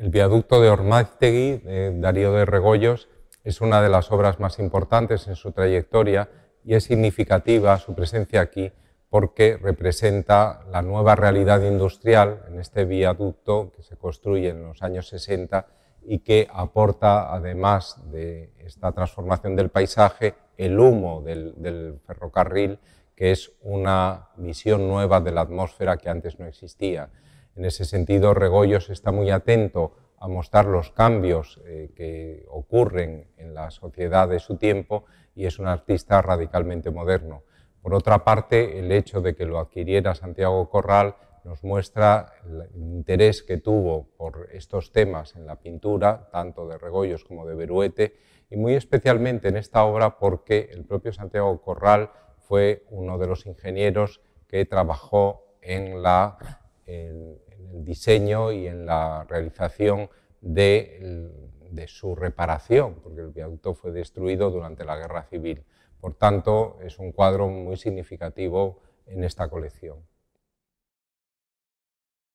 El viaducto de Ormaztegui de Darío de Regoyos, es una de las obras más importantes en su trayectoria y es significativa su presencia aquí porque representa la nueva realidad industrial en este viaducto que se construye en los años 60 y que aporta, además de esta transformación del paisaje, el humo del ferrocarril, que es una visión nueva de la atmósfera que antes no existía. En ese sentido, Regoyos está muy atento a mostrar los cambios eh, que ocurren en la sociedad de su tiempo y es un artista radicalmente moderno. Por otra parte, el hecho de que lo adquiriera Santiago Corral nos muestra el interés que tuvo por estos temas en la pintura, tanto de Regoyos como de Beruete, y muy especialmente en esta obra porque el propio Santiago Corral fue uno de los ingenieros que trabajó en la en, el diseño y en la realización de, de, su reparación, porque el viaducto fue destruido durante la Guerra Civil. Por tanto, es un cuadro muy significativo en esta colección.